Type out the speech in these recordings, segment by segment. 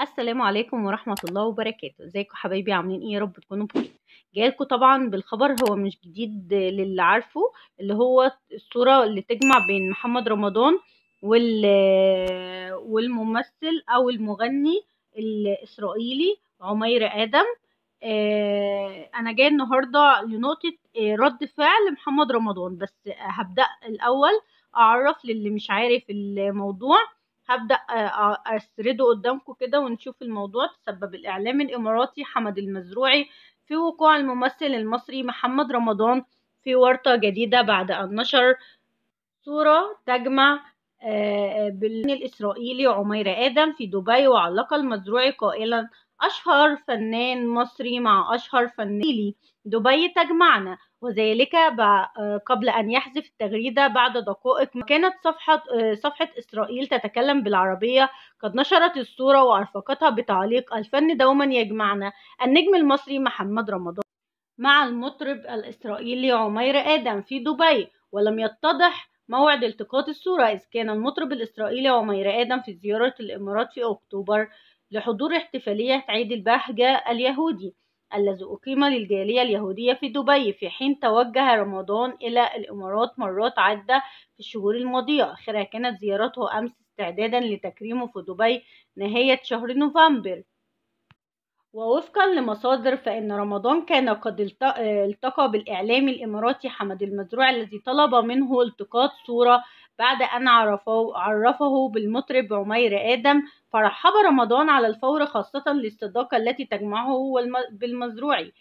السلام عليكم ورحمة الله وبركاته ازيكم حبايبي عاملين ايه يا رب تكونوا بخير جايلكم طبعا بالخبر هو مش جديد للي عارفه اللي هو الصورة اللي تجمع بين محمد رمضان وال والممثل او المغني الاسرائيلي عمير ادم آه، انا جايه النهارده لنقطه آه، رد فعل محمد رمضان بس هبدا الاول اعرف للي مش عارف الموضوع هبدأ آه، آه، أسرده قدامكم كده ونشوف الموضوع تسبب الإعلام الإماراتي حمد المزروعي في وقوع الممثل المصري محمد رمضان في ورطة جديدة بعد أن نشر صورة تجمع آه، بالفن الإسرائيلي عمير آدم في دبي وعلق المزروعي قائلا أشهر فنان مصري مع أشهر فنان دبي تجمعنا وذلك آه، قبل أن يحذف التغريدة بعد دقائق كانت صفحة, آه، صفحة إسرائيل تتكلم بالعربية قد نشرت الصورة وأرفقتها بتعليق الفن دوما يجمعنا النجم المصري محمد رمضان مع المطرب الإسرائيلي عمير آدم في دبي ولم يتضح موعد التقاط الصورة إذ كان المطرب الإسرائيلي عمير آدم في زيارة الإمارات في أكتوبر لحضور احتفالية عيد البهجة اليهودي الذي أقيم للجالية اليهودية في دبي في حين توجه رمضان إلى الإمارات مرات عدة في الشهور الماضية آخرها كانت زيارته أمس استعدادا لتكريمه في دبي نهاية شهر نوفمبر ووفقا لمصادر فإن رمضان كان قد التقى بالإعلامي الإماراتي حمد المزروع الذي طلب منه التقاط صورة بعد أن عرفه, عرفه بالمطرب عمير آدم فرحب رمضان على الفور خاصة للصداقة التي تجمعه بالمزروعي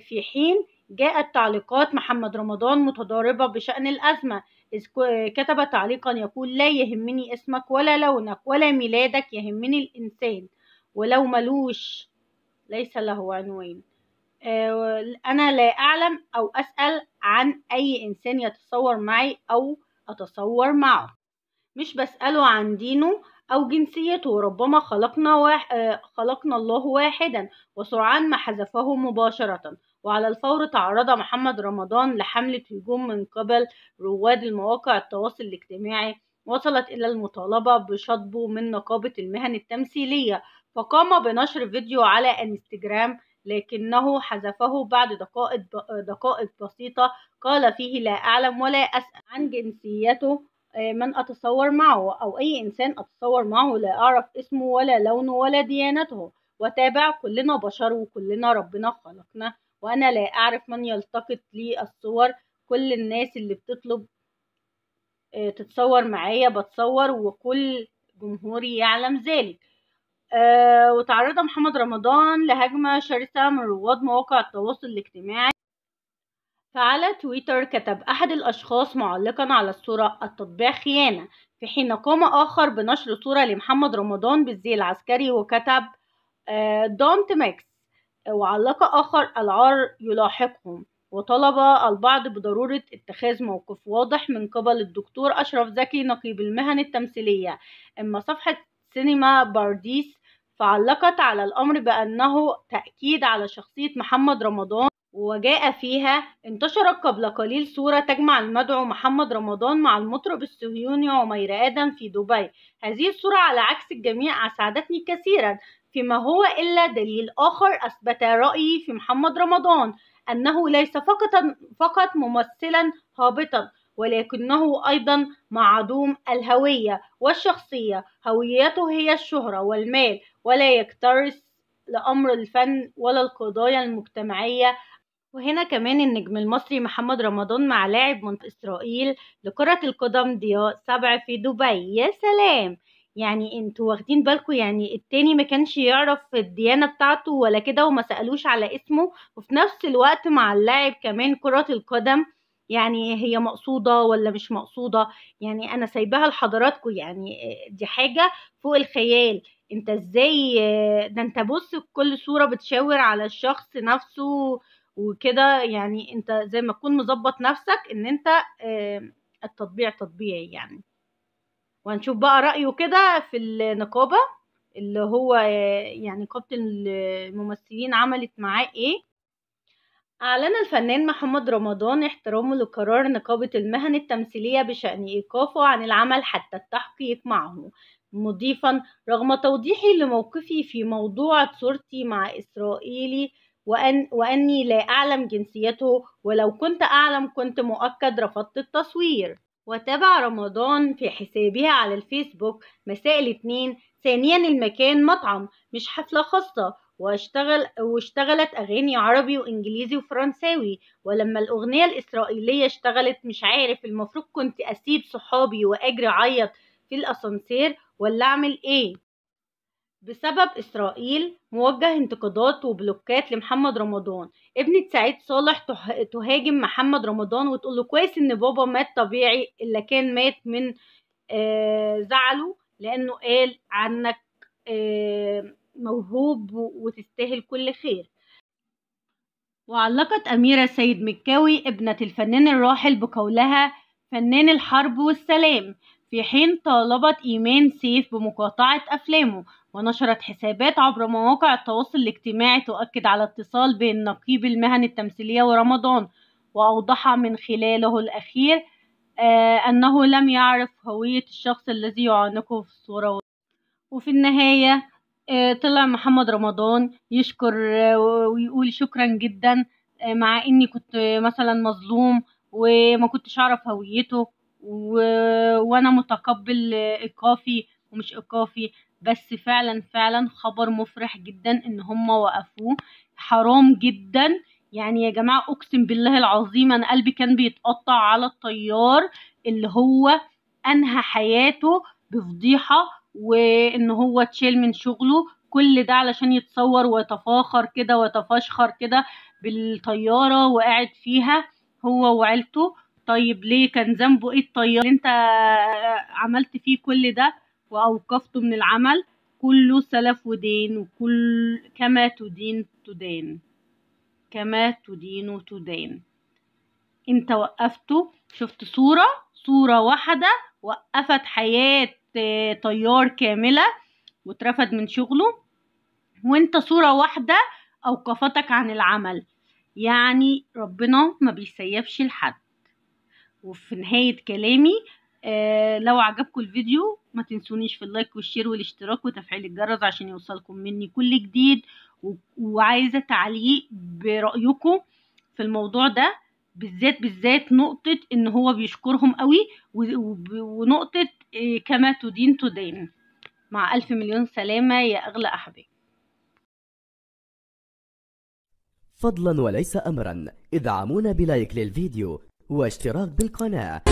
في حين جاءت تعليقات محمد رمضان متضاربة بشأن الأزمة إذ كتب تعليقا يقول لا يهمني اسمك ولا لونك ولا ميلادك يهمني الإنسان ولو ملوش ليس له عنوان آه، أنا لا أعلم أو أسأل عن أي إنسان يتصور معي أو أتصور معه مش بسأله عن دينه أو جنسيته ربما خلقنا, واح... آه، خلقنا الله واحدا وسرعان ما حذفه مباشرة وعلى الفور تعرض محمد رمضان لحملة هجوم من قبل رواد المواقع التواصل الاجتماعي وصلت إلى المطالبة بشطبه من نقابة المهن التمثيلية فقام بنشر فيديو على انستجرام لكنه حذفه بعد دقائق, دقائق بسيطة قال فيه لا أعلم ولا أسأل عن جنسيته آه، من أتصور معه أو أي إنسان أتصور معه لا أعرف اسمه ولا لونه ولا ديانته وتابع كلنا بشر وكلنا ربنا خلقنا وأنا لا أعرف من يلتقط لي الصور كل الناس اللي بتطلب آه، تتصور معايا بتصور وكل جمهوري يعلم ذلك آه، وتعرض محمد رمضان لهجمة شرسة من رواد مواقع التواصل الاجتماعي فعلى تويتر كتب أحد الأشخاص معلقا على الصورة التطبيع خيانة في حين قام آخر بنشر صورة لمحمد رمضان بالزي العسكري وكتب دونت آه، ميكس وعلق آخر العار يلاحقهم وطلب البعض بضرورة اتخاذ موقف واضح من قبل الدكتور أشرف زكي نقيب المهن التمثيلية أما صفحة سينما بارديس فعلقت على الأمر بأنه تأكيد على شخصية محمد رمضان وجاء فيها انتشرت قبل قليل صورة تجمع المدعو محمد رمضان مع المطرب الصهيوني عمير آدم في دبي هذه الصورة على عكس الجميع أسعدتني كثيرا فيما هو إلا دليل آخر أثبت رأيي في محمد رمضان أنه ليس فقط فقط ممثلا هابطا ولكنه أيضا معدوم الهوية والشخصية هويته هي الشهرة والمال ولا يكترث لأمر الفن ولا القضايا المجتمعية وهنا كمان النجم المصري محمد رمضان مع لاعب من إسرائيل لكرة القدم ضياء سبع في دبي يا سلام يعني انتوا واخدين بالكم يعني التاني ما كانش يعرف الديانة بتاعته ولا كده وما سألوش على اسمه وفي نفس الوقت مع اللاعب كمان كرة القدم يعني هي مقصودة ولا مش مقصودة يعني أنا سايباها لحضراتكم يعني آه، دي حاجة فوق الخيال انت ازاي آه، ده انت بص كل صورة بتشاور على الشخص نفسه وكده يعني انت زي ما تكون مظبط نفسك ان انت التطبيع تطبيعي يعني وهنشوف بقى رأيه كده في النقابة اللي هو آه، يعني نقابة الممثلين عملت معاه ايه أعلن الفنان محمد رمضان احترامه لقرار نقابة المهن التمثيلية بشأن إيقافه عن العمل حتى التحقيق معه مضيفا رغم توضيحي لموقفي في موضوع صورتي مع إسرائيلي وأن وأني لا أعلم جنسيته ولو كنت أعلم كنت مؤكد رفضت التصوير وتابع رمضان في حسابها على الفيسبوك مساء الاثنين ثانيا المكان مطعم مش حفلة خاصة واشتغل واشتغلت أغاني عربي وإنجليزي وفرنساوي ولما الأغنية الإسرائيلية اشتغلت مش عارف المفروض كنت أسيب صحابي وأجري أعيط في الأسانسير ولا أعمل إيه بسبب إسرائيل موجه انتقادات وبلوكات لمحمد رمضان ابنة سعيد صالح تهاجم محمد رمضان وتقول له كويس إن بابا مات طبيعي إلا كان مات من آه، زعله لأنه قال عنك آه، موهوب وتستاهل كل خير وعلقت أميرة سيد مكاوي ابنة الفنان الراحل بقولها فنان الحرب والسلام في حين طالبت إيمان سيف بمقاطعة أفلامه ونشرت حسابات عبر مواقع التواصل الاجتماعي تؤكد على اتصال بين نقيب المهن التمثيلية ورمضان وأوضح من خلاله الأخير آه، أنه لم يعرف هوية الشخص الذي يعانقه في الصورة وفي النهاية آه، طلع محمد رمضان يشكر آه، ويقول شكرا جدا آه، مع اني كنت مثلا مظلوم وما كنتش اعرف هويته و... وانا متقبل ايقافي ومش ايقافي بس فعلا فعلا خبر مفرح جدا ان هم وقفوه حرام جدا يعني يا جماعة اقسم بالله العظيم انا قلبي كان بيتقطع على الطيار اللي هو انهى حياته بفضيحة وان هو اتشال من شغله كل ده علشان يتصور ويتفاخر كده ويتفشخر كده بالطياره وقاعد فيها هو وعيلته طيب ليه كان ذنبه ايه الطياره اللي انت عملت فيه كل ده واوقفته من العمل كله سلف ودين وكل كما تدين تدان كما تدين تدان انت وقفته شفت صورة صورة واحدة وقفت حياة آه، طيار كاملة واترفد من شغله وانت صورة واحدة أوقفتك عن العمل يعني ربنا ما بيسيبش لحد وفي نهاية كلامي آه لو عجبكم الفيديو ما تنسونيش في اللايك والشير والاشتراك وتفعيل الجرس عشان يوصلكم مني كل جديد وعايزة تعليق برأيكم في الموضوع ده بالذات بالذات نقطة ان هو بيشكرهم قوي ونقطة آه، كما تدين تدين مع الف مليون سلامة يا اغلى احبابي فضلا وليس امرا ادعمونا بلايك للفيديو واشتراك بالقناة